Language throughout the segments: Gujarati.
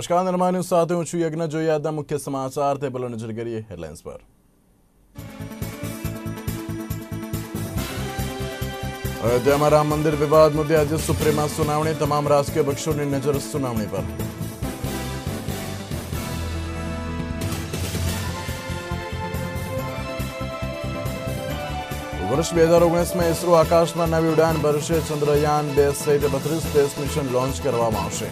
નમસ્કાર નિર્માની સાથે હું છું યજ્ઞ જોઈએ આજના મુખ્ય સમાચાર તે પેલો નજર કરીએ હેડલાઇન્સ પર અયોધ્યામાં રામ મંદિર વિવાદ મુદ્દે આજે સુપ્રીમમાં સુનાવણી તમામ રાજકીય પક્ષોની નજર સુનાવણી પર વર્ષ બે હજાર ઓગણીસમાં ઇસરો આકાશમાં નવી ઉડાન ભરશે ચંદ્રયાન બે સહિત બત્રીસ સ્પેસ મિશન લોન્ચ કરવામાં આવશે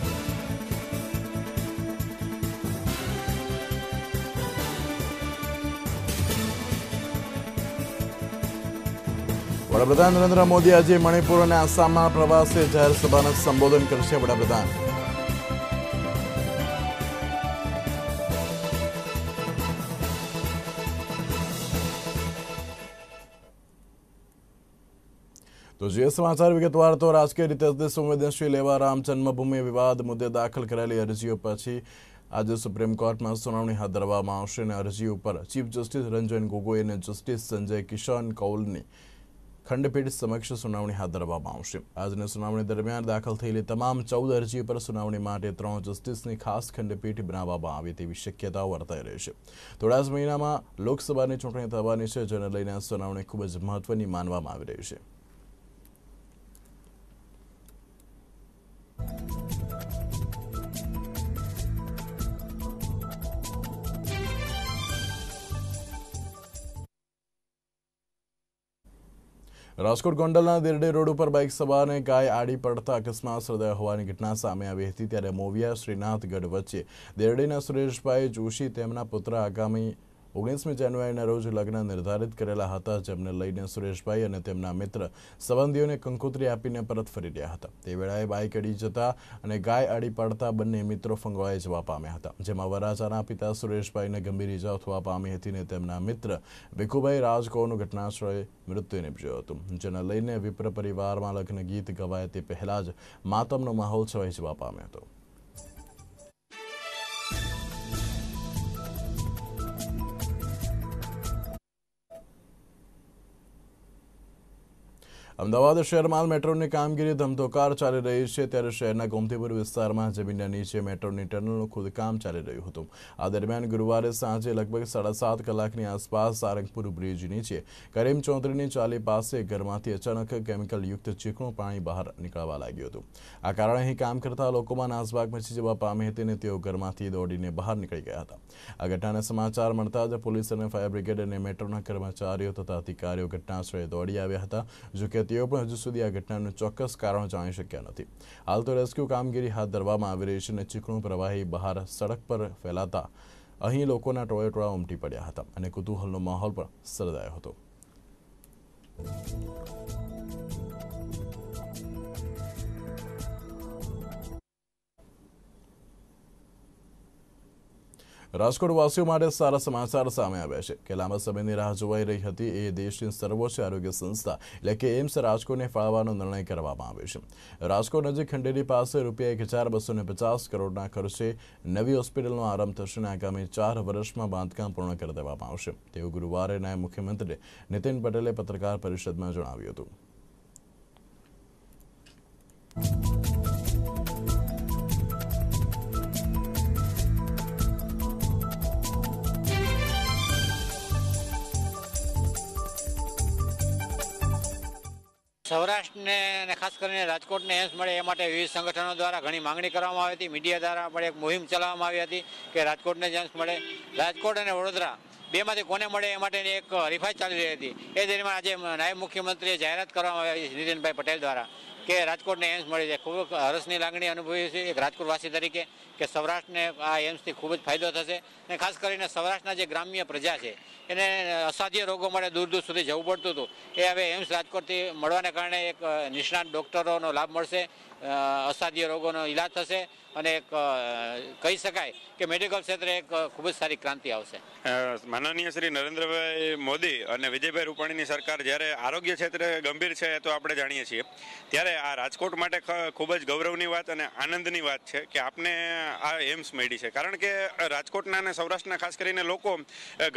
વડાપ્રધાન નરેન્દ્ર મોદી આજે મણિપુર અને આસામમાં પ્રવાસે જાહેર સભાને સંબોધન કરશે વડાપ્રધાન તો જે સમાચાર વિગતવાર તો રાજકીય રીતે સંવેદનશીલ એવા રામ જન્મભૂમિ વિવાદ મુદ્દે દાખલ કરેલી અરજીઓ પછી આજે સુપ્રીમ કોર્ટમાં સુનાવણી હાથ ધરવામાં આવશે અને અરજી ઉપર ચીફ જસ્ટિસ રંજન ગોગોઈ અને જસ્ટિસ સંજય કિશન કૌલની ખંડપીઠ સમક્ષ સુનાવણી હાથ ધરવામાં આવશે આજની સુનાવણી દરમિયાન દાખલ થયેલી તમામ ચૌદ અરજી પર સુનાવણી માટે ત્રણ જસ્ટિસની ખાસ ખંડપીઠ બનાવવામાં આવે તેવી શક્યતાઓ વર્તાઈ રહી છે થોડા જ મહિનામાં લોકસભાની ચૂંટણી થવાની છે જેને લઈને સુનાવણી ખૂબ જ મહત્વની માનવામાં આવી રહી છે રાજકોટ ગોંડલના દેરડે રોડ ઉપર બાઇક સવારને ગાય આડી પડતા અકસ્માત સર્જાયો હોવાની ઘટના સામે આવી હતી ત્યારે મોવિયા શ્રીનાથગઢ વચ્ચે દેરડેના સુરેશભાઈ જોશી તેમના પુત્ર આગામી ઓગણીસમી જાન્યુઆરીના રોજ લગ્ન નિર્ધારિત કરેલા હતા જેમને લઈને સુરેશભાઈ અને તેમના મિત્ર સંબંધીઓને કંકોત્રી આપીને પરત ફરી રહ્યા હતા તે વેળાએ બાઇક અડી જતા અને ગાય અડી પડતા બંને મિત્રો ફંગવાઈ જવા પામ્યા હતા જેમાં વરાછાના પિતા સુરેશભાઈને ગંભીર ઇજાઓ થવા પામી હતી ને તેમના મિત્ર ભીખુભાઈ રાજકોનું ઘટનાસ્થળે મૃત્યુ નિપજ્યું હતું જેને લઈને વિપ્ર પરિવારમાં લગ્ન ગીત ગવાય તે પહેલાં જ માતમનો માહોલ છવાઈ જવા પામ્યો હતો અમદાવાદ શહેરમાં મેટ્રોની કામગીરી ધમધોકાર ચાલી રહી છે ત્યારે શહેરના ગોમતીપુર વિસ્તારમાં જમીનના નીચે મેટ્રોની ટનલનું ખોદકામ ચાલી રહ્યું હતું આ દરમિયાન ગુરુવારે સાંજે લગભગ સાડા સાત કલાકની આસપાસ સારંગપુર બ્રિજ નીચે કરીમ ચૌધરીની ચાલી પાસે ઘરમાંથી અચાનક કેમિકલયુક્ત ચીકણું પાણી બહાર નીકળવા લાગ્યું હતું આ કારણે અહીં કામ કરતા લોકોમાં નાસભાગ મચી જવા પામી હતી અને તેઓ ઘરમાંથી દોડીને બહાર નીકળી ગયા હતા આ ઘટનાના સમાચાર મળતા જ પોલીસ અને ફાયર બ્રિગેડ અને મેટ્રોના કર્મચારીઓ તથા અધિકારીઓ ઘટનાસ્થળે દોડી આવ્યા હતા જોકે તેઓ પણ હજુ સુધી આ ઘટનાનું ચોક્કસ કારણ જાણી શક્યા નથી હાલ તો રેસ્ક્યુ કામગીરી હાથ ધરવામાં આવી રહી છે અને ચીકણું પ્રવાહી બહાર સડક પર ફેલાતા અહીં લોકોના ટોળા ઉમટી પડ્યા હતા અને કુતૂહલનો માહોલ પણ સર્જાયો હતો રાજકોટવાસીઓ માટે સારા સમાચાર સામે આવ્યા છે કે લાંબા સમયની રાહ જોવાઈ રહી હતી એ દેશની સર્વોચ્ચ આરોગ્ય સંસ્થા એટલે કે એમ્સ રાજકોટને ફાળવાનો નિર્ણય કરવામાં આવ્યો છે રાજકોટ નજીક ખંડેરી પાસે રૂપિયા એક હજાર બસોને પચાસ કરોડના ખર્ચે નવી હોસ્પિટલનો આરંભ થશે અને આગામી ચાર વર્ષમાં બાંધકામ પૂર્ણ કરી દેવામાં આવશે તેવું ગુરુવારે નાયબ મુખ્યમંત્રી નીતિન પટેલે પત્રકાર પરિષદમાં જણાવ્યું હતું સૌરાષ્ટ્રને ખાસ કરીને રાજકોટને હેન્સ મળે એ માટે વિવિધ સંગઠનો દ્વારા ઘણી માંગણી કરવામાં આવી હતી મીડિયા દ્વારા પણ એક મુહિમ ચલાવવામાં આવી હતી કે રાજકોટને હેન્સ મળે રાજકોટ અને વડોદરા બેમાંથી કોને મળે એ માટેની એક હરીફાઈ ચાલી રહી હતી એ દરમિયાન આજે નાયબ મુખ્યમંત્રીએ જાહેરાત કરવામાં આવી નીતિનભાઈ પટેલ દ્વારા કે રાજકોટને એમ્સ મળી છે ખૂબ હરસની લાગણી અનુભવી છે એક રાજકોટવાસી તરીકે કે સૌરાષ્ટ્રને આ એમ્સથી ખૂબ જ ફાયદો થશે અને ખાસ કરીને સૌરાષ્ટ્રના જે ગ્રામ્ય પ્રજા છે એને અસાધ્ય રોગો માટે દૂર દૂર સુધી જવું પડતું હતું એ હવે એમ્સ રાજકોટથી મળવાને કારણે એક નિષ્ણાત ડૉક્ટરોનો લાભ મળશે અસાધ્ય રોગોનો ઈલાજ થશે અને એક કહી શકાય કે મેડિકલ ક્ષેત્રે એક ખૂબ જ સારી ક્રાંતિ આવશે માનનીય શ્રી નરેન્દ્રભાઈ મોદી અને વિજયભાઈ રૂપાણીની સરકાર જ્યારે આરોગ્ય ક્ષેત્રે ગંભીર છે તો આપણે જાણીએ છીએ ત્યારે આ રાજકોટ માટે ખૂબ જ ગૌરવની વાત અને આનંદની વાત છે કે આપને આ એમ્સ મળી છે કારણ કે રાજકોટના અને સૌરાષ્ટ્રના ખાસ કરીને લોકો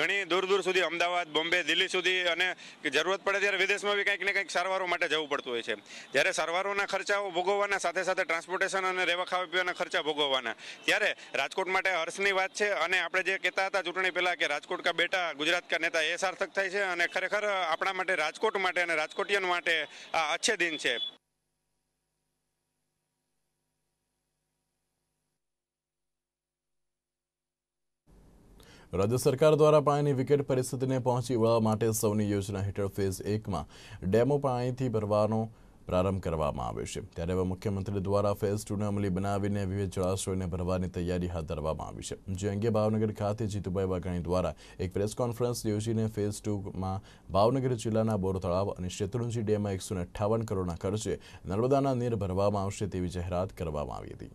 ઘણી દૂર દૂર સુધી અમદાવાદ બોમ્બે દિલ્હી સુધી અને જરૂરત પડે ત્યારે વિદેશમાં બી કંઈક ને કંઈક સારવારો માટે જવું પડતું હોય છે જ્યારે સારવારોના ખર્ચાઓ ભોગવવા કરવાના સાથે સાથે ટ્રાન્સપોર્ટેશન અને રહેવા ખાવા પીવાના ખર્ચા ભોગવવાના ત્યારે રાજકોટ માટે હર્ષની વાત છે અને આપણે જે કહેતા હતા ચૂંટણી પહેલાં કે રાજકોટ કા બેટા ગુજરાત કા નેતા એ સાર્થક થાય છે અને ખરેખર આપણા માટે રાજકોટ માટે અને રાજકોટિયન માટે આ અચ્છે દિન છે રાજ્ય સરકાર દ્વારા પાણીની વિકેટ પરિસ્થિતિને પહોંચી વળવા માટે સૌની યોજના હેઠળ ફેઝ એકમાં ડેમો પાણીથી ભરવાનો પ્રારંભ કરવામાં આવ્યો છે ત્યારે હવે મુખ્યમંત્રી દ્વારા ફેઝ ટુને અમલી બનાવીને વિવિધ જળાશયોને ભરવાની તૈયારી હાથ ધરવામાં આવી છે જે અંગે ભાવનગર ખાતે જીતુભાઈ વાઘાણી દ્વારા એક પ્રેસ કોન્ફરન્સ યોજીને ફેઝ ટુમાં ભાવનગર જિલ્લાના બોર તળાવ અને શેત્રુંજી ડેમમાં એકસો અઠ્ઠાવન કરોડના ખર્ચે નર્મદાના નીર ભરવામાં આવશે તેવી જાહેરાત કરવામાં આવી હતી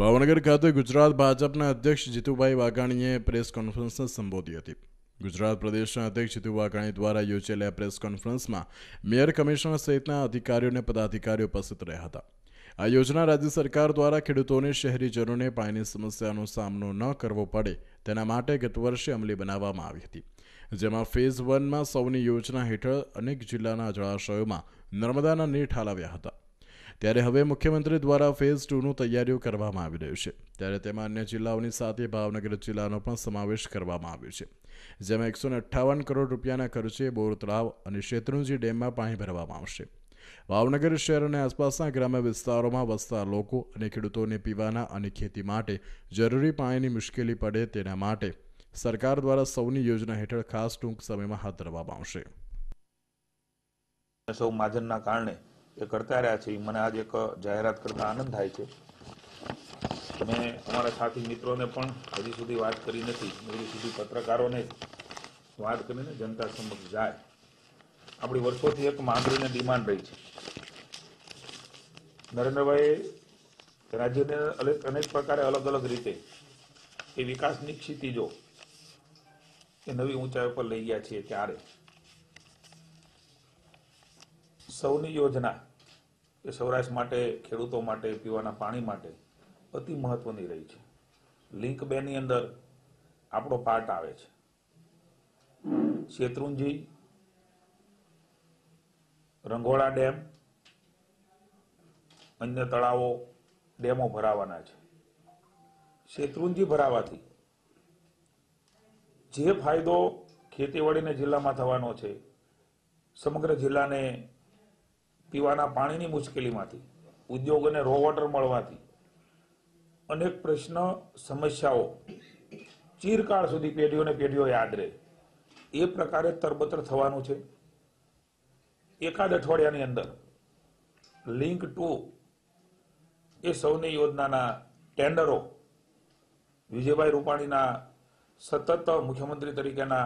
ભાવનગર ખાતે ગુજરાત ભાજપના અધ્યક્ષ જીતુભાઈ વાઘાણીએ પ્રેસ કોન્ફરન્સને સંબોધી હતી ગુજરાત પ્રદેશના અધ્યક્ષ જીતુ વાઘાણી દ્વારા યોજેલા પ્રેસ કોન્ફરન્સમાં મેયર કમિશનર સહિતના અધિકારીઓ અને પદાધિકારીઓ ઉપસ્થિત રહ્યા હતા આ યોજના રાજ્ય સરકાર દ્વારા ખેડૂતોને શહેરીજનોને પાણીની સમસ્યાનો સામનો ન કરવો પડે તેના માટે ગત વર્ષે અમલી બનાવવામાં આવી હતી જેમાં ફેઝ વનમાં સૌની યોજના હેઠળ અનેક જિલ્લાના જળાશયોમાં નર્મદાના નીર ઠાલવ્યા હતા ત્યારે હવે મુખ્યમંત્રી દ્વારા ફેઝ ટુનું તૈયારીઓ કરવામાં આવી રહ્યું છે ત્યારે તેમાં અન્ય જિલ્લાઓની સાથે ભાવનગર જિલ્લાનો પણ સમાવેશ કરવામાં આવ્યો છે જેમાં એકસો અઠ્ઠાવન કરોડ રૂપિયાના ખર્ચે બોર તળાવ અને શેત્રુંજી ડેમમાં પાણી ભરવામાં આવશે ભાવનગર શહેર અને આસપાસના ગ્રામ્ય વિસ્તારોમાં વસતા લોકો અને ખેડૂતોને પીવાના અને ખેતી માટે જરૂરી પાણીની મુશ્કેલી પડે તેના માટે સરકાર દ્વારા સૌની યોજના હેઠળ ખાસ ટૂંક સમયમાં હાથ ધરવામાં આવશે સૌ માજનના કારણે એ કરતા રહ્યા છે મને આજે એક જાહેરાત કરતા આનંદ થાય છે મેં અમારા સાથી મિત્રોને પણ હજી સુધી વાત કરી નથી હજી સુધી પત્રકારોને વાત કરીને જનતા સમક્ષ જાય આપણી વર્ષોથી એક માંગણીને ડિમાન્ડ રહી છે નરેન્દ્રભાઈ રાજ્યને અનેક અનેક પ્રકારે અલગ અલગ રીતે એ વિકાસની ક્ષિતિજો એ નવી ઊંચાઈ પર લઈ ગયા છીએ ત્યારે સૌની યોજના એ સૌરાષ્ટ્ર માટે ખેડૂતો માટે પીવાના પાણી માટે અતિ મહત્વની રહી છે લિંક બે ની અંદર આપણો પાર્ટ આવે છે શેત્રુંજી રંગોળા ડેમ અન્ય તળાવો ડેમો ભરાવાના છે શેત્રુંજી ભરાવાથી જે ફાયદો ખેતીવાડીને જિલ્લામાં થવાનો છે સમગ્ર જિલ્લાને પીવાના પાણીની મુશ્કેલીમાંથી ઉદ્યોગોને રો વોટર મળવાથી અનેક પ્રશ્ન સમસ્યાઓ ચિરકાળ સુધી પેઢીઓને પેઢીઓ યાદ રહે એ પ્રકારે તરબતર થવાનું છે એકાદ અઠવાડિયાની અંદર લિંક ટુ એ સૌની યોજનાના ટેન્ડરો વિજયભાઈ રૂપાણીના સતત મુખ્યમંત્રી તરીકેના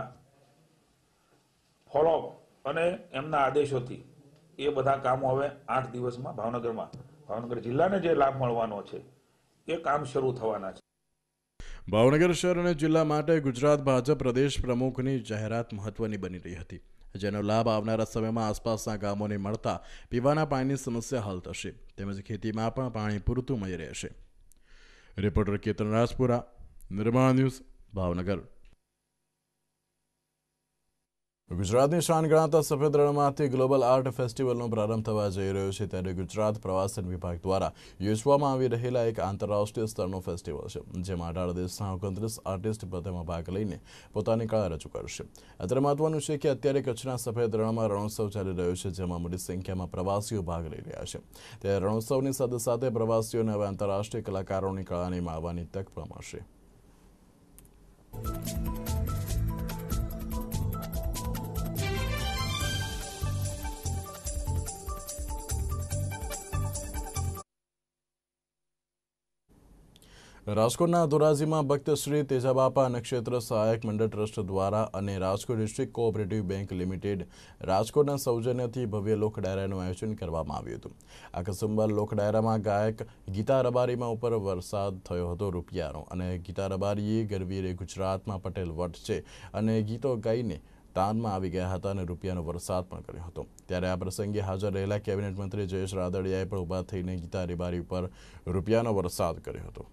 ફોલોઅપ અને એમના આદેશોથી એ બધા કામો હવે આઠ દિવસમાં ભાવનગરમાં ભાવનગર જિલ્લાને જે લાભ મળવાનો છે એ કામ શરૂ થવાના છે ભાવનગર શહેર અને જિલ્લા માટે ગુજરાત ભાજપ પ્રદેશ પ્રમુખની જાહેરાત મહત્વની બની રહી હતી જેનો લાભ આવનારા સમયમાં આસપાસના ગામોને મળતા પીવાના પાણીની સમસ્યા હલ થશે તેમજ ખેતીમાં પણ પાણી પૂરતું મળી રહેશે રિપોર્ટર કેતન રાજપુરા નિર્માણ ન્યૂઝ ભાવનગર ગુજરાતની શાન ગણાતા સફેદ રણમાંથી ગ્લોબલ આર્ટ ફેસ્ટિવલનો પ્રારંભ થવા જઈ રહ્યો છે ત્યારે ગુજરાત પ્રવાસન વિભાગ દ્વારા યોજવામાં આવી રહેલા એક આંતરરાષ્ટ્રીય સ્તરનો ફેસ્ટિવલ છે જેમાં અઢાર દેશના ઓગણત્રીસ આર્ટિસ્ટ પ્રથમમાં ભાગ લઈને પોતાની કળા રજૂ કરશે અત્યારે મહત્વનું છે કે અત્યારે કચ્છના સફેદ રણમાં રણોત્સવ ચાલી રહ્યો છે જેમાં મોટી સંખ્યામાં પ્રવાસીઓ ભાગ લઈ રહ્યા છે ત્યારે રણોત્સવની સાથે સાથે પ્રવાસીઓને હવે આંતરરાષ્ટ્રીય કલાકારોની કળાને માણવાની તક પણ મળશે રાજકોટના ધોરાજીમાં ભક્ત શ્રી તેજાબાપા નક્ષત્ર સહાયક મંડળ ટ્રસ્ટ દ્વારા અને Rajkot district cooperative bank limited રાજકોટના સૌજન્યથી ભવ્ય લોકડાયરાનું આયોજન કરવામાં આવ્યું હતું આ કસુંબર લોકડાયરામાં ગાયક ગીતા રબારીમાં ઉપર વરસાદ થયો હતો રૂપિયાનો અને ગીતા રબારીએ ગરવીરે ગુજરાતમાં પટેલ વટ છે અને ગીતો ગાઈને તાનમાં આવી ગયા હતા અને રૂપિયાનો વરસાદ પણ કર્યો હતો ત્યારે આ પ્રસંગે હાજર રહેલા કેબિનેટ મંત્રી જયેશ રાદડિયાએ પણ ઊભા થઈને ગીતા રબારી ઉપર રૂપિયાનો વરસાદ કર્યો હતો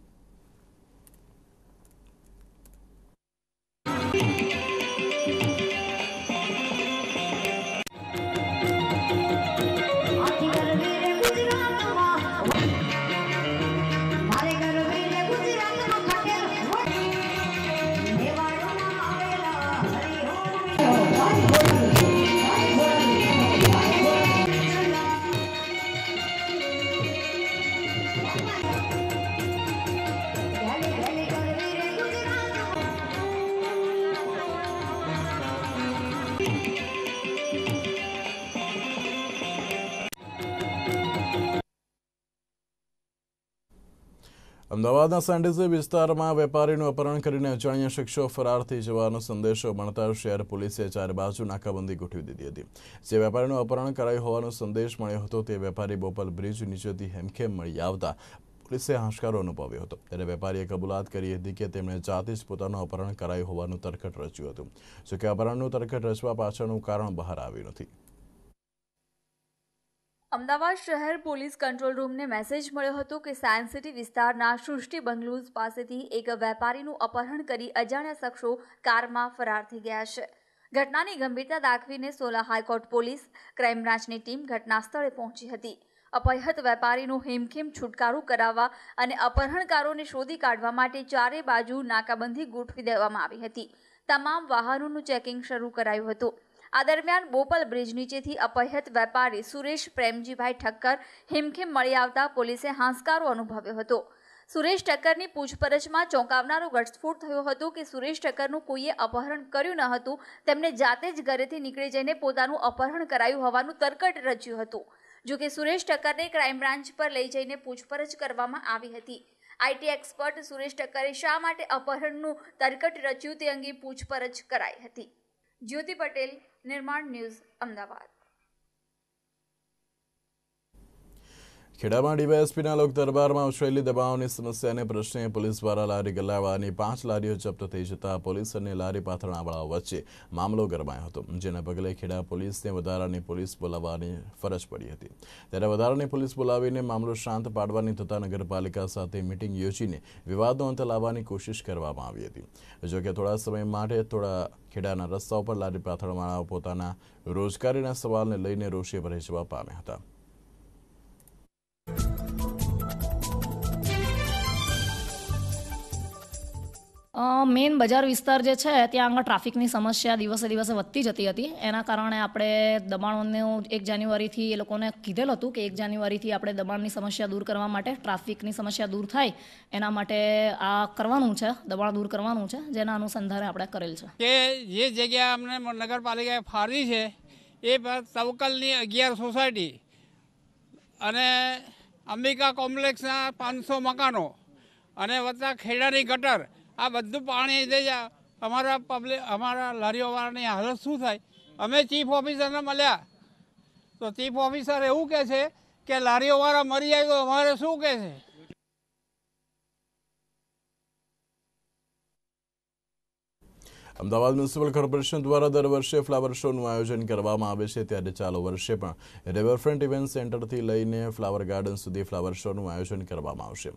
અમદાવાદના સેન્ડિઝી વિસ્તારમાં વેપારીનું અપહરણ કરીને અજાણ્યા શખ્સો ફરાર થઈ જવાનો સંદેશો મળતા શહેર પોલીસે ચાર બાજુ નાકાબંધી ગોઠવી દીધી હતી જે વેપારીનું અપહરણ કરાયું હોવાનો સંદેશ મળ્યો હતો તે વેપારી બોપલ બ્રિજ નીચેથી હેમખેમ મળી આવતા પોલીસે હાશકારો અનુભવ્યો હતો ત્યારે વેપારીએ કબૂલાત કરી હતી કે તેમણે જાતે જ પોતાનું અપહરણ કરાયું હોવાનું તરકટ રચ્યું હતું જોકે અપહરણનું તરકટ રચવા પાછળનું કારણ બહાર આવ્યું નથી અમદાવાદ શહેર પોલીસ કંટ્રોલ રૂમને મેસેજ મળ્યો હતો કે સાયન્સ સિટી વિસ્તારના સૃષ્ટિ બંગલુઝ પાસેથી એક વેપારીનું અપહરણ કરી અજાણ્યા શખ્સો કારમાં ફરાર થઈ ગયા છે ઘટનાની ગંભીરતા દાખવીને સોલા હાઈકોર્ટ પોલીસ ક્રાઇમ બ્રાન્ચની ટીમ ઘટના સ્થળે પહોંચી હતી અપહત વેપારીનું હેમખેમ છુટકારો કરાવવા અને અપહરણકારોને શોધી કાઢવા માટે ચારે બાજુ નાકાબંધી ગોઠવી દેવામાં આવી હતી તમામ વાહનોનું ચેકિંગ શરૂ કરાયું હતું આ દરમિયાન બોપલ બ્રિજ નીચેથી અપહ્યત વેપારી સુરેશ પ્રેમજીભાઈ ઠક્કર હિમખેમ મળી આવતા પોલીસે હાંસકારો અનુભવ્યો હતો સુરેશ ઠક્કરની પૂછપરછમાં ચોંકાવનારો ઘટસ્ફોટ થયો હતો કે સુરેશ ઠક્કરનું કોઈએ અપહરણ કર્યું ન હતું તેમને જાતે જ ઘરેથી નીકળી જઈને પોતાનું અપહરણ કરાયું હોવાનું તરકટ રચ્યું હતું જો કે સુરેશ ઠક્કરને ક્રાઇમ બ્રાન્ચ પર લઈ જઈને પૂછપરછ કરવામાં આવી હતી આઈટી એક્સપર્ટ સુરેશ ઠક્કરે શા માટે અપહરણનું તરકટ રચ્યું તે અંગે પૂછપરછ કરાઈ હતી જ્યોતિ પટેલ નિર્માણ ન્યૂઝ અમદાવાદ ખેડામાં ડીવાયએસપીના લોક દરબારમાં ઉછળેલી દબાવની સમસ્યાને પ્રશ્ને પોલીસ દ્વારા લારી ગલાવવાની પાંચ લારીઓ જપ્ત થઈ જતાં પોલીસ અને લારી પાથરણાવાળાઓ વચ્ચે મામલો ગરમાયો હતો જેના પગલે ખેડા પોલીસને વધારાની પોલીસ બોલાવવાની ફરજ પડી હતી ત્યારે વધારાની પોલીસ બોલાવીને મામલો શાંત પાડવાની તથા નગરપાલિકા સાથે મિટિંગ યોજીને વિવાદનો અંત લાવવાની કોશિશ કરવામાં આવી હતી જોકે થોડા સમય માટે થોડા ખેડાના રસ્તા ઉપર લારી પાથરવાળાઓ પોતાના રોજગારીના સવાલને લઈને રોષે ભરાઈ જવા પામ્યા હતા મેઇન બજાર વિસ્તાર જે છે ત્યાં આગળ ટ્રાફિકની સમસ્યા દિવસે દિવસે વધતી જતી હતી એના કારણે આપણે દબાણોને એક જાન્યુઆરીથી એ લોકોને કીધેલ હતું કે એક જાન્યુઆરીથી આપણે દબાણની સમસ્યા દૂર કરવા માટે ટ્રાફિકની સમસ્યા દૂર થાય એના માટે આ કરવાનું છે દબાણ દૂર કરવાનું છે જેના અનુસંધાને આપણે કરેલ છે કે જે જગ્યા અમને નગરપાલિકાએ ફાળવી છે એ તવકલની અગિયાર સોસાયટી અને અંબિકા કોમ્પ્લેક્સના પાંચસો મકાનો અને વત્તા ખેડાની ગટર આ બધું પાણી થઈ જાય અમારા પબ્લિક અમારા લારીઓવાળાની હાલત શું થાય અમે ચીફ ઓફિસરને મળ્યા તો ચીફ ઓફિસર એવું કહે છે કે લારીઓવાળા મરી જાય તો અમારે શું કહે છે અમદાવાદ મ્યુનિસિપલ કોર્પોરેશન દ્વારા દર વર્ષે ફ્લાવર શોનું આયોજન કરવામાં આવે છે ત્યારે ચાલુ વર્ષે પણ રિવરફ્રન્ટ ઇવેન્ટ સેન્ટરથી લઈને ફ્લાવર ગાર્ડન સુધી ફ્લાવર શોનું આયોજન કરવામાં આવશે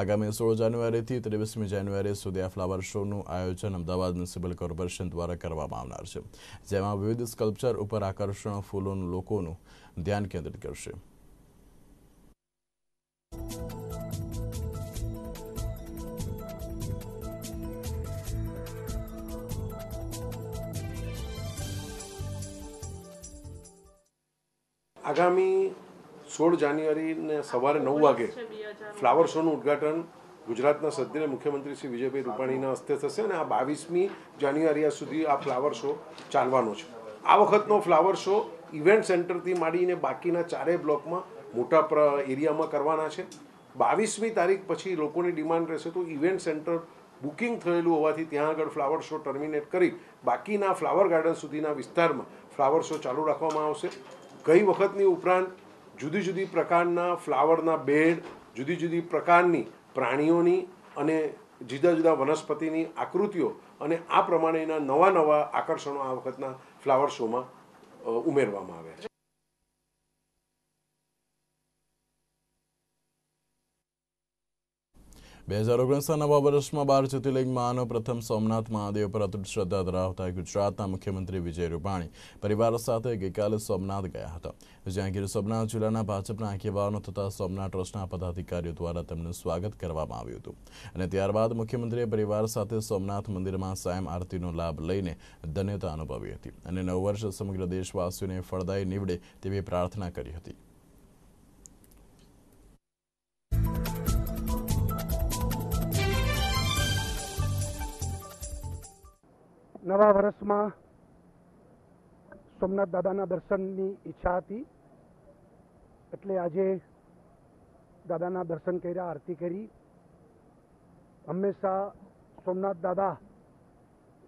આગામી સોળ જાન્યુઆરીથી ત્રેવીસમી જાન્યુઆરી સુધી આ ફ્લાવર શોનું આયોજન અમદાવાદ મ્યુનિસિપલ કોર્પોરેશન દ્વારા કરવામાં આવનાર છે જેમાં વિવિધ સ્કલ્પચર ઉપર આકર્ષણ ફૂલોનું લોકોનું ધ્યાન કેન્દ્રિત કરશે આગામી સોળ જાન્યુઆરીને સવારે નવ વાગે ફ્લાવર શોનું ઉદ્ઘાટન ગુજરાતના સદ્ય મુખ્યમંત્રી શ્રી વિજયભાઈ રૂપાણીના હસ્તે થશે અને આ બાવીસમી જાન્યુઆરી સુધી આ ફ્લાવર શો ચાલવાનો છે આ વખતનો ફ્લાવર શો ઇવેન્ટ સેન્ટરથી માંડીને બાકીના ચારેય બ્લોકમાં મોટા એરિયામાં કરવાના છે બાવીસમી તારીખ પછી લોકોની ડિમાન્ડ રહેશે તો ઇવેન્ટ સેન્ટર બુકિંગ થયેલું હોવાથી ત્યાં આગળ ફ્લાવર શો ટર્મિનેટ કરી બાકીના ફ્લાવર ગાર્ડન સુધીના વિસ્તારમાં ફ્લાવર શો ચાલુ રાખવામાં આવશે કઈ વખતની ઉપરાંત જુદી જુદી પ્રકારના ફ્લાવરના બેડ જુદી જુદી પ્રકારની પ્રાણીઓની અને જુદા જુદા વનસ્પતિની આકૃતિઓ અને આ પ્રમાણેના નવા નવા આકર્ષણો આ વખતના ફ્લાવર શોમાં ઉમેરવામાં આવ્યા છે બે હજાર ઓગણીસના નવા વર્ષમાં બાર જ્યોતિર્લિંગમાંનો પ્રથમ સોમનાથ મહાદેવ પર શ્રદ્ધા ધરાવતા ગુજરાતના મુખ્યમંત્રી વિજય રૂપાણી પરિવાર સાથે ગઈકાલે સોમનાથ ગયા હતા જ્યાં ગીર સોમનાથ જિલ્લાના ભાજપના આગેવાનો તથા સોમનાથ ટ્રસ્ટના પદાધિકારીઓ દ્વારા તેમનું સ્વાગત કરવામાં આવ્યું હતું અને ત્યારબાદ મુખ્યમંત્રીએ પરિવાર સાથે સોમનાથ મંદિરમાં સાયમ આરતીનો લાભ લઈને ધન્યતા અનુભવી હતી અને નવ વર્ષ સમગ્ર દેશવાસીઓને ફળદાયી નીવડે તેવી પ્રાર્થના કરી હતી નવા વર્ષમાં સોમનાથ દાદાના દર્શનની ઈચ્છા હતી એટલે આજે દાદાના દર્શન કર્યા આરતી કરી હંમેશા સોમનાથ દાદા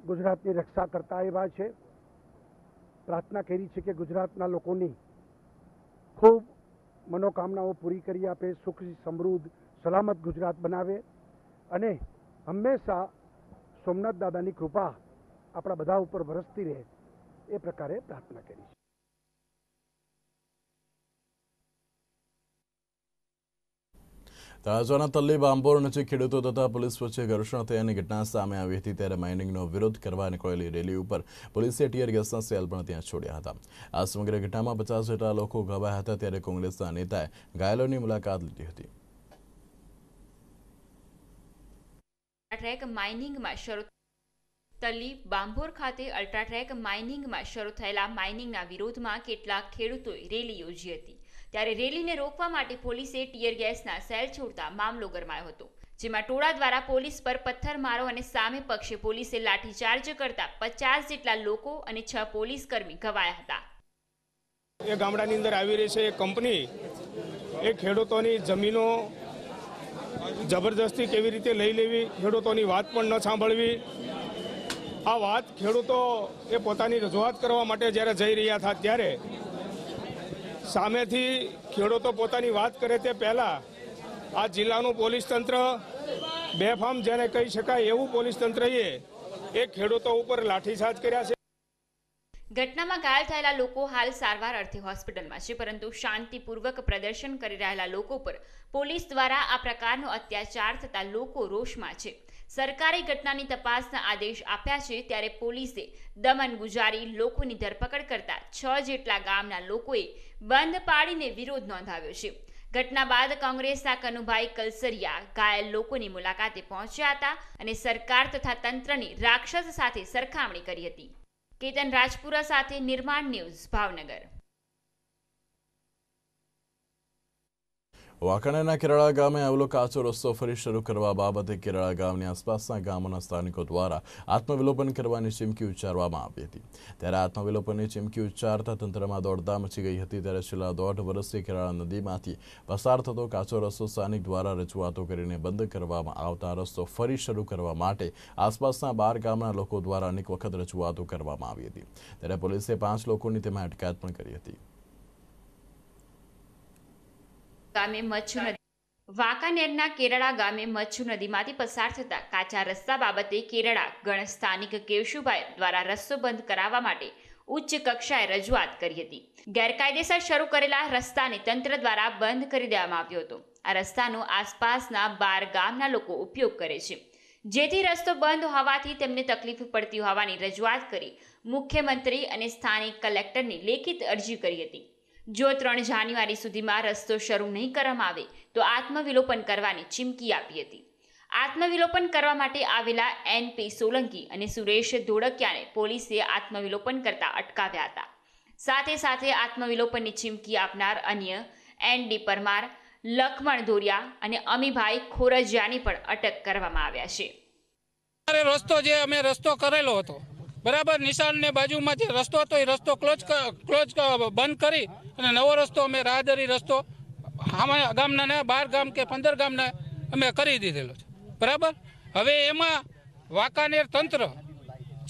ગુજરાતની રક્ષા કરતા એવા છે પ્રાર્થના કરી છે કે ગુજરાતના લોકોની ખૂબ મનોકામનાઓ પૂરી કરી આપે સુખ સમૃદ્ધ સલામત ગુજરાત બનાવે અને હંમેશા સોમનાથ દાદાની કૃપા આપણા બધા ઉપર વરસતી રહે એ પ્રકારે પ્રાર્થના કરી છે તાજાના તલ્લી બાંબોર નજીક ખેડૂતો તથા પોલીસ વચ્ચે ઘર્ષણ થયાની ઘટના સામે આવી હતી ત્યારે માઇનિંગનો વિરોધ કરવા નીકળેલી રેલી ઉપર પોલીસે ટીયર ગેસના સેલ પણ ત્યાં છોડ્યા હતા આ સમગ્ર ઘટનામાં પચાસ જેટલા લોકો ઘવાયા હતા ત્યારે કોંગ્રેસના નેતાએ ઘાયલોની મુલાકાત લીધી હતી ટ્રેક માઇનિંગમાં શરૂ તલ્લી બાંભોર ખાતે અલ્ટ્રાટ્રેક માઇનિંગમાં શરૂ થયેલા માઇનિંગના વિરોધમાં કેટલાક ખેડૂતોએ રેલી યોજી હતી ત્યારે રેલીને રોકવા માટે પોલીસે ટીયર ગેસના સેલ છોડતા મામલો ગરમાયો હતો જેમાં ટોળા દ્વારા પોલીસ પર પથ્થરમારો અને સામે પક્ષે પોલીસે લાઠીચાર્જ કરતા પચાસ જેટલા લોકો અને છ પોલીસ કર્મી ઘવાયા હતા એ ગામડાની અંદર આવી રહી છે એ કંપની એ ખેડૂતોની જમીનો જબરજસ્તી કેવી રીતે લઈ લેવી ખેડૂતોની વાત પણ ન સાંભળવી આ વાત ખેડૂતો એ પોતાની રજૂઆત કરવા માટે જ્યારે જઈ રહ્યા હતા ત્યારે સામેથી ખેડૂતો પોતાની વાત કરે તે પહેલાં આ જિલ્લાનું પોલીસ તંત્ર બેફામ જેને કહી શકાય એવું પોલીસ તંત્રએ એ ખેડૂતો ઉપર લાઠીચાર્જ કર્યા છે ઘટનામાં ઘાયલ થયેલા લોકો હાલ સારવાર અર્થે હોસ્પિટલમાં છે પરંતુ શાંતિપૂર્વક પ્રદર્શન કરી રહેલા લોકો પર પોલીસ દ્વારા આ પ્રકારનો અત્યાચાર થતા લોકો રોષમાં છે સરકારે ઘટનાની તપાસના આદેશ આપ્યા છે ત્યારે પોલીસે દમન ગુજારી લોકોની ધરપકડ કરતા છ જેટલા ગામના લોકોએ બંધ પાડીને વિરોધ નોંધાવ્યો છે ઘટના બાદ કોંગ્રેસના કનુભાઈ કલસરિયા ઘાયલ લોકોની મુલાકાતે પહોંચ્યા હતા અને સરકાર તથા તંત્રની રાક્ષસ સાથે સરખામણી કરી હતી કેતન રાજપુરા સાથે નિર્માણ ન્યૂઝ ભાવનગર વાંકાણાના કેરળા ગામે આવેલો કાચો રસ્તો ફરી શરૂ કરવા બાબતે કેરળા ગામની આસપાસના ગામોના સ્થાનિકો દ્વારા આત્મવિલોપન કરવાની ચીમકી ઉચ્ચારવામાં આવી હતી ત્યારે આત્મવિલોપનની ચીમકી ઉચ્ચારતા તંત્રમાં દોડધામ મચી ગઈ હતી ત્યારે છેલ્લા દોઢ વર્ષથી કેરાળા નદીમાંથી પસાર થતો કાચો રસ્તો સ્થાનિક દ્વારા રજૂઆતો કરીને બંધ કરવામાં આવતા રસ્તો ફરી શરૂ કરવા માટે આસપાસના બાર ગામના લોકો દ્વારા અનેક વખત રજૂઆતો કરવામાં આવી હતી ત્યારે પોલીસે પાંચ લોકોની તેમાં અટકાયત પણ કરી હતી ગામે મચ્છુ નદી વાંકાનેરના કેરળા ગામે મચ્છુ નદીમાંથી પસાર થતા કાચા રસ્તા બાબતે કેરળા ગણ સ્થાનિક કેશુભાઈ દ્વારા રસ્તો બંધ કરાવવા માટે ઉચ્ચ કક્ષાએ રજૂઆત કરી હતી ગેરકાયદેસર શરૂ કરેલા રસ્તાને તંત્ર દ્વારા બંધ કરી દેવામાં આવ્યો હતો આ રસ્તાનો આસપાસના બાર ગામના લોકો ઉપયોગ કરે છે જેથી રસ્તો બંધ હોવાથી તેમને તકલીફ પડતી હોવાની રજૂઆત કરી મુખ્યમંત્રી અને સ્થાનિક કલેક્ટરની લેખિત અરજી કરી હતી જો ત્રણ જાન્યુઆરી સુધીમાં રસ્તો શરૂ નહીં કરવામાં આવે તો આત્મવિલોપન કરવાની ચીમકી આપી હતી આત્મવિલોપન કરવા માટે આવેલા એનપી સોલંકી અને સુરેશ ધોળકિયાને પોલીસે આત્મવિલોપન કરતા અટકાવ્યા હતા સાથે સાથે આત્મવિલોપનની ચીમકી આપનાર અન્ય એન ડી પરમાર લખમણ દોરિયા અને અમીભાઈ ખોરજિયાની પણ અટક કરવામાં આવ્યા છે રસ્તો જે અમે રસ્તો કરેલો હતો બરાબર નિશાળને બાજુમાંથી રસ્તો હતો એ રસ્તો ક્લોઝ ક્લોઝ બંધ કરી અને નવો રસ્તો અમે રાહદરી રસ્તો આમાં ગામના બાર ગામ કે પંદર ગામના અમે કરી દીધેલો છે બરાબર હવે એમાં વાંકાનેર તંત્ર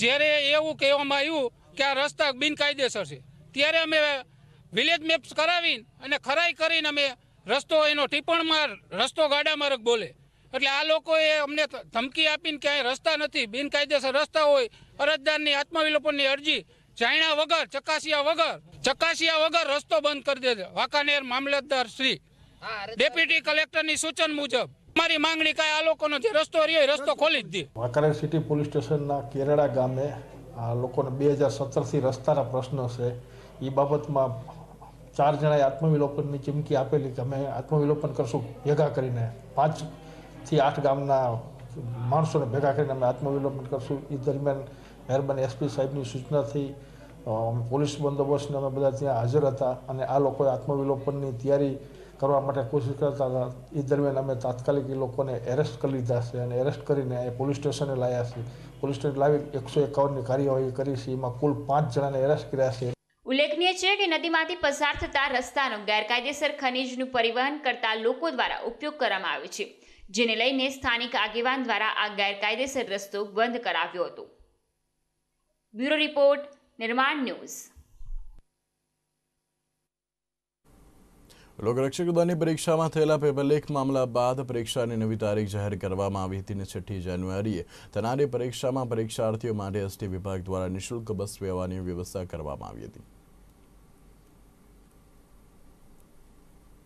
જ્યારે એવું કહેવામાં આવ્યું કે આ રસ્તા બિનકાયદેસર છે ત્યારે અમે વિલેજ મેપ્સ કરાવીને અને ખરાઈ કરીને અમે રસ્તો એનો ટીપણમાં રસ્તો ગાડા માર્ગ બોલે એટલે આ લોકોએ અમને ધમકી આપીને ક્યાંય રસ્તા નથી બિનકાયદેસર રસ્તા હોય અરજદારની આત્મવિલોપનની અરજી જાણ્યા વગર ચકાસ્યા વગર ચકાસ્યા વગર રસ્તો બંધ કરી દેજો વાંકાનેર મામલતદાર શ્રી ડેપ્યુટી કલેક્ટરની સૂચન મુજબ મારી માંગણી કાય આ લોકોનો જે રસ્તો રહ્યો એ રસ્તો ખોલી જ દે વાંકાનેર સિટી પોલીસ સ્ટેશનના કેરડા ગામે આ લોકોને બે હજાર સત્તરથી રસ્તાના પ્રશ્નો છે એ બાબતમાં ચાર જણાએ આત્મવિલોપનની ચીમકી આપેલી કે અમે આત્મવિલોપન કરશું ભેગા કરીને પાંચથી આઠ ગામના માણસોને ભેગા કરીને અમે આત્મવિલોપન કરશું એ દરમિયાન મહેરબાની એસપી સાહેબની સૂચનાથી પોલીસ બંદોબસ્તને અમે બધા ત્યાં હાજર હતા અને આ લોકોએ આત્મવિલોપનની તૈયારી કરવા માટે કોશિશ કરતા હતા એ દરમિયાન અમે તાત્કાલિક એ લોકોને એરેસ્ટ કરી લીધા છે અને એરેસ્ટ કરીને એ પોલીસ સ્ટેશને લાવ્યા છે પોલીસ સ્ટેશન લાવી એકસો એકાવનની કાર્યવાહી કરી છે એમાં કુલ પાંચ જણાને એરેસ્ટ કર્યા છે ઉલ્લેખનીય છે કે નદીમાંથી પસાર થતા રસ્તાનો ગેરકાયદેસર ખનીજનું પરિવહન કરતા લોકો દ્વારા ઉપયોગ કરવામાં આવે છે જેને લઈને સ્થાનિક આગેવાન દ્વારા આ ગેરકાયદેસર રસ્તો બંધ કરાવ્યો હતો બ્યુરો રિપોર્ટ નિર્માણ ન્યૂઝ લોકરક્ષક દળની પરીક્ષામાં થયેલા પેપર મામલા બાદ પરીક્ષાની નવી તારીખ જાહેર કરવામાં આવી હતી અને છઠ્ઠી જાન્યુઆરીએ થનારી પરીક્ષામાં પરીક્ષાર્થીઓ માટે એસટી વિભાગ દ્વારા નિઃશુલ્ક બસ વ્યવહારની વ્યવસ્થા કરવામાં આવી હતી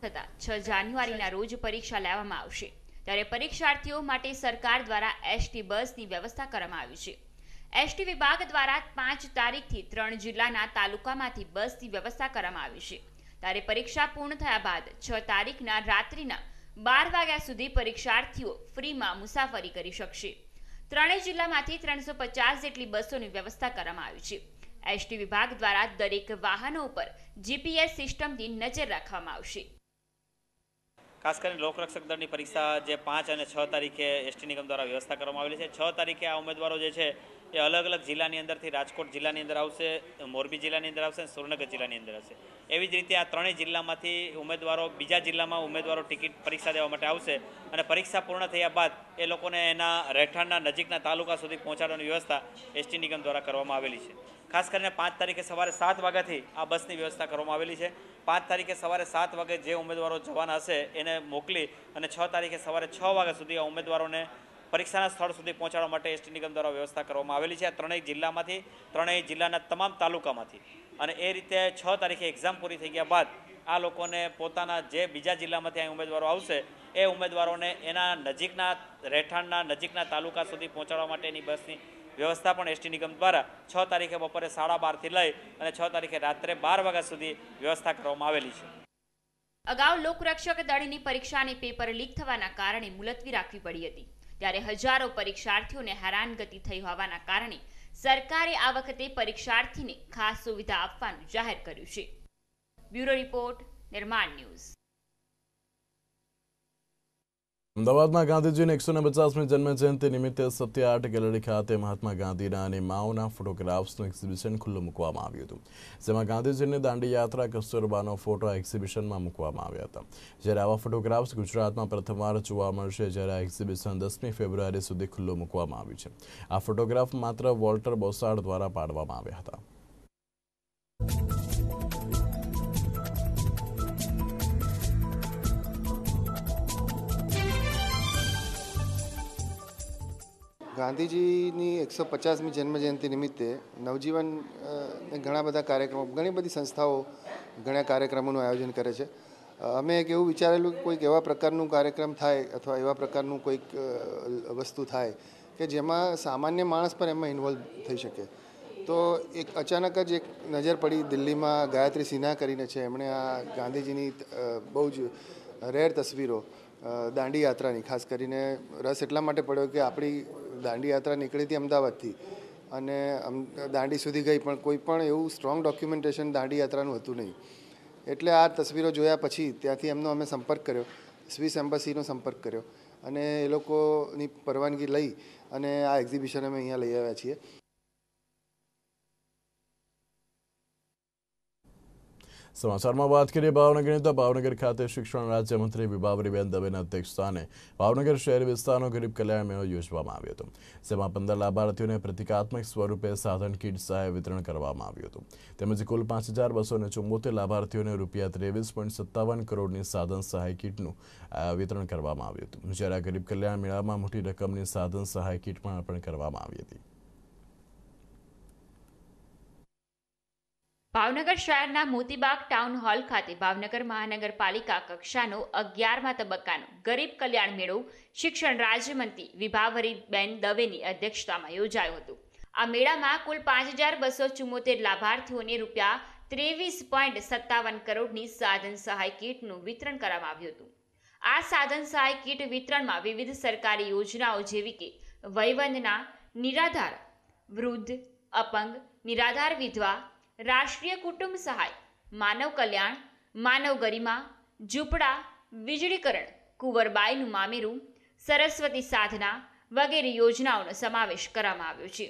થતાં છ જાન્યુઆરીના રોજ પરીક્ષા લેવામાં આવશે ત્યારે પરીક્ષાર્થીઓ માટે સરકાર દ્વારા એસટી બસની વ્યવસ્થા કરવામાં આવી છે એસટી વિભાગ દ્વારા પાંચ તારીખથી ત્રણ જિલ્લાના તાલુકામાંથી બસની વ્યવસ્થા કરવામાં આવી છે ત્યારે પરીક્ષા પૂર્ણ થયા બાદ છ તારીખના રાત્રિના બાર વાગ્યા સુધી પરીક્ષાર્થીઓ ફ્રીમાં મુસાફરી કરી શકશે ત્રણેય જિલ્લામાંથી ત્રણસો પચાસ જેટલી બસોની વ્યવસ્થા કરવામાં આવી છે એસટી વિભાગ દ્વારા દરેક વાહનો ઉપર જીપીએસ સિસ્ટમની નજર રાખવામાં આવશે ખાસ કરીને લોકરક્ષક દળની પરીક્ષા જે પાંચ અને છ તારીખે એસટી નિગમ દ્વારા વ્યવસ્થા કરવામાં આવેલી છે છ તારીખે આ ઉમેદવારો જે છે એ અલગ અલગ જિલ્લાની અંદરથી રાજકોટ જિલ્લાની અંદર આવશે મોરબી જિલ્લાની અંદર આવશે અને સુરેન્દ્રનગર જિલ્લાની અંદર આવશે એવી જ રીતે આ ત્રણેય જિલ્લામાંથી ઉમેદવારો બીજા જિલ્લામાં ઉમેદવારો ટિકિટ પરીક્ષા દેવા માટે આવશે અને પરીક્ષા પૂર્ણ થયા બાદ એ લોકોને એના રહેઠાણના નજીકના તાલુકા સુધી પહોંચાડવાની વ્યવસ્થા એસટી નિગમ દ્વારા કરવામાં આવેલી છે ખાસ કરીને પાંચ તારીખે સવારે સાત વાગ્યાથી આ બસની વ્યવસ્થા કરવામાં આવેલી છે પાંચ તારીખે સવારે સાત વાગે જે ઉમેદવારો જવાના હશે એને મોકલી અને છ તારીખે સવારે છ વાગ્યા સુધી આ ઉમેદવારોને પરીક્ષાના સ્થળ સુધી પહોંચાડવા માટે એસટી નિગમ દ્વારા વ્યવસ્થા કરવામાં આવેલી છે ત્રણેય જિલ્લામાંથી ત્રણેય જિલ્લાના તમામ તાલુકામાંથી અને એ રીતે છ તારીખે એક્ઝામ પૂરી થઈ ગયા બાદ આ લોકોને પોતાના જે બીજા જિલ્લામાંથી અહીં ઉમેદવારો આવશે એ ઉમેદવારોને એના નજીકના રહેઠાણના નજીકના તાલુકા સુધી પહોંચાડવા માટેની બસની વ્યવસ્થા પણ એસટી નિગમ દ્વારા છ તારીખે બપોરે સાડા બારથી લઈ અને છ તારીખે રાત્રે બાર વાગ્યા સુધી વ્યવસ્થા કરવામાં આવેલી છે અગાઉ લોકરક્ષક દળની પરીક્ષાની પેપર લીક થવાના કારણે મુલતવી રાખવી પડી હતી ત્યારે હજારો પરીક્ષાર્થીઓને હેરાનગતિ થઈ હોવાના કારણે સરકારે આ વખતે પરીક્ષાર્થીને ખાસ સુવિધા આપવાનું જાહેર કર્યું છે બ્યુરો રિપોર્ટ નિર્માણ ન્યૂઝ અમદાવાદમાં ગાંધીજીને એકસો ને પચાસમી જન્મજયંતિ નિમિત્તે સત્ય આર્ટ ગેલેરી ખાતે મહાત્મા ગાંધીના અને માઓના ફોટોગ્રાફ્સનું એક્ઝિબિશન ખુલ્લું મૂકવામાં આવ્યું હતું જેમાં ગાંધીજીની દાંડી યાત્રા કસ્તુરબાનો ફોટો એક્ઝિબિશનમાં મૂકવામાં આવ્યા હતા જ્યારે આવા ફોટોગ્રાફ્સ ગુજરાતમાં પ્રથમવાર જોવા મળશે જ્યારે આ એક્ઝિબિશન દસમી ફેબ્રુઆરી સુધી ખુલ્લું મૂકવામાં આવ્યું છે આ ફોટોગ્રાફ માત્ર વોલ્ટર બોસાડ દ્વારા પાડવામાં આવ્યા હતા ગાંધીજીની એકસો પચાસમી જન્મજયંતિ નિમિત્તે નવજીવન ઘણા બધા કાર્યક્રમો ઘણી બધી સંસ્થાઓ ઘણા કાર્યક્રમોનું આયોજન કરે છે અમે એક એવું વિચારેલું કે કોઈક એવા પ્રકારનું કાર્યક્રમ થાય અથવા એવા પ્રકારનું કોઈક વસ્તુ થાય કે જેમાં સામાન્ય માણસ પણ એમાં ઇન્વોલ્વ થઈ શકે તો એક અચાનક જ એક નજર પડી દિલ્હીમાં ગાયત્રી સિન્હા કરીને છે એમણે આ ગાંધીજીની બહુ જ રેર તસવીરો દાંડી યાત્રાની ખાસ કરીને રસ એટલા માટે પડ્યો કે આપણી દાંડી યાત્રા નીકળી હતી અમદાવાદથી અને દાંડી સુધી ગઈ પણ કોઈ પણ એવું સ્ટ્રોંગ ડોક્યુમેન્ટેશન દાંડી યાત્રાનું હતું નહીં એટલે આ તસવીરો જોયા પછી ત્યાંથી એમનો અમે સંપર્ક કર્યો સ્વિસ એમ્બસીનો સંપર્ક કર્યો અને એ લોકોની પરવાનગી લઈ અને આ એક્ઝિબિશન અમે અહીંયા લઈ આવ્યા છીએ સમાચારમાં વાત કરીએ ભાવનગરની તો ભાવનગર ખાતે શિક્ષણ રાજ્યમંત્રી વિભાવરીબેન દવેના અધ્યક્ષસ્થાને ભાવનગર શહેર વિસ્તારનો ગરીબ કલ્યાણ મેળો યોજવામાં આવ્યો હતો જેમાં પંદર લાભાર્થીઓને પ્રતિકાત્મક સ્વરૂપે સાધન કીટ સહાય વિતરણ કરવામાં આવ્યું હતું તેમજ કુલ પાંચ હજાર બસો ચુમ્મોતેર લાભાર્થીઓને રૂપિયા ત્રેવીસ પોઈન્ટ સત્તાવન કરોડની સાધન સહાય કીટનું વિતરણ કરવામાં આવ્યું હતું જ્યારે ગરીબ કલ્યાણ મેળામાં મોટી રકમની સાધન સહાય કીટ પણ અર્પણ કરવામાં આવી હતી ભાવનગર શહેરના મોતીબાગ ટાઉન હોલ ખાતે ભાવનગર મહાનગરપાલિકા કક્ષાનો અગિયારમા તબક્કાનો ગરીબ કલ્યાણ મેળો શિક્ષણ રાજ્યમંત્રી વિભાવરીબેન દવેની અધ્યક્ષતામાં યોજાયો હતો આ મેળામાં કુલ પાંચ હજાર બસો ચુમ્મોતેર લાભાર્થીઓને રૂપિયા ત્રેવીસ પોઈન્ટ સત્તાવન કરોડની સાધન સહાય કીટનું વિતરણ કરવામાં આવ્યું હતું આ સાધન સહાય કીટ વિતરણમાં વિવિધ સરકારી યોજનાઓ જેવી કે વયવંદના નિરાધાર વૃદ્ધ અપંગ નિરાધાર વિધવા રાષ્ટ્રીય કુટુંબ સહાય માનવ કલ્યાણ માનવ ગરિમા ઝૂંપડા વીજળીકરણ કુંવરબાઈનું મામેરું સરસ્વતી સાધના વગેરે યોજનાઓનો સમાવેશ કરવામાં આવ્યો છે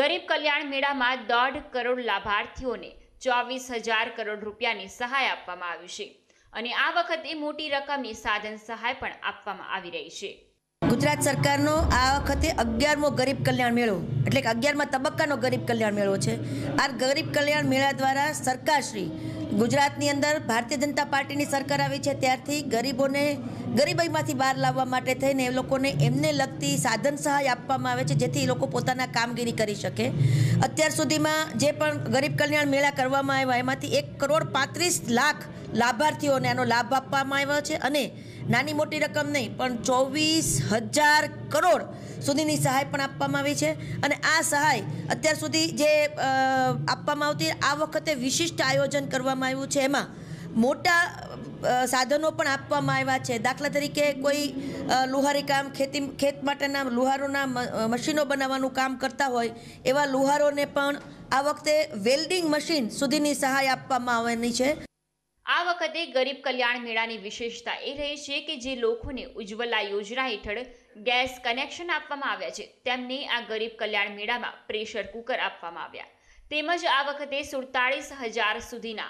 ગરીબ કલ્યાણ મેળામાં દોઢ કરોડ લાભાર્થીઓને ચોવીસ હજાર કરોડ રૂપિયાની સહાય આપવામાં આવી છે અને આ વખતે મોટી રકમની સાધન સહાય પણ આપવામાં આવી રહી છે ગુજરાત સરકારનો આ વખતે અગિયારમો ગરીબ કલ્યાણ મેળો એટલે કે અગિયારમાં તબક્કાનો ગરીબ કલ્યાણ મેળો છે આ ગરીબ કલ્યાણ મેળા દ્વારા સરકારશ્રી ગુજરાતની અંદર ભારતીય જનતા પાર્ટીની સરકાર આવી છે ત્યારથી ગરીબોને ગરીબાઈમાંથી બહાર લાવવા માટે થઈને એ લોકોને એમને લગતી સાધન સહાય આપવામાં આવે છે જેથી એ લોકો પોતાના કામગીરી કરી શકે અત્યાર સુધીમાં જે પણ ગરીબ કલ્યાણ મેળા કરવામાં આવ્યા એમાંથી એક કરોડ પાંત્રીસ લાખ લાભાર્થીઓને આનો લાભ આપવામાં આવ્યો છે અને નાની મોટી રકમ નહીં પણ ચોવીસ હજાર કરોડ સુધીની સહાય પણ આપવામાં આવી છે અને આ સહાય અત્યાર સુધી જે આપવામાં આવતી આ વખતે વિશિષ્ટ આયોજન કરવામાં આવ્યું છે એમાં મોટા સાધનો પણ આપવામાં આવ્યા છે દાખલા તરીકે કોઈ લુહારી કામ ખેતી ખેત માટેના લુહારોના મશીનો બનાવવાનું કામ કરતા હોય એવા લુહારોને પણ આ વખતે વેલ્ડિંગ મશીન સુધીની સહાય આપવામાં આવવાની છે આ વખતે ગરીબ કલ્યાણ મેળાની વિશેષતા એ રહી છે કે જે લોકોને ઉજ્જવલા યોજના હેઠળ ગેસ કનેક્શન આપવામાં આવ્યા છે તેમને આ ગરીબ કલ્યાણ મેળામાં પ્રેશર કુકર આપવામાં આવ્યા તેમજ આ વખતે સુડતાળીસ હજાર સુધીના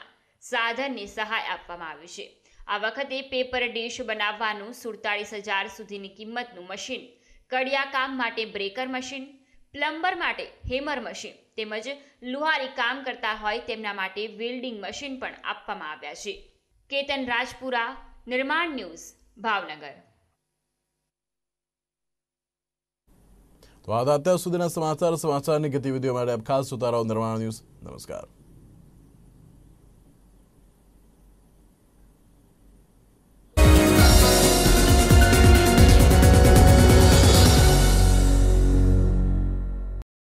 સાધનની સહાય આપવામાં આવી છે આ વખતે પેપર ડીશ બનાવવાનું સુડતાળીસ હજાર સુધીની કિંમતનું મશીન કડિયા કામ માટે બ્રેકર મશીન પ્લમ્બર માટે હેમર મશીન તેમજ લુહારી કામ કરતા હોય તેમના માટે વેલ્ડિંગ મશીન પણ આપવામાં આવ્યા છે કેતન રાજપુરા નિર્માણ ન્યૂઝ ભાવનગર તો આ અત્યાર સુધીના સમાચાર સમાચારની ગતિવિધિઓ માટે આપ ખાસ સુતારો નિર્માણ ન્યૂઝ નમસ્કાર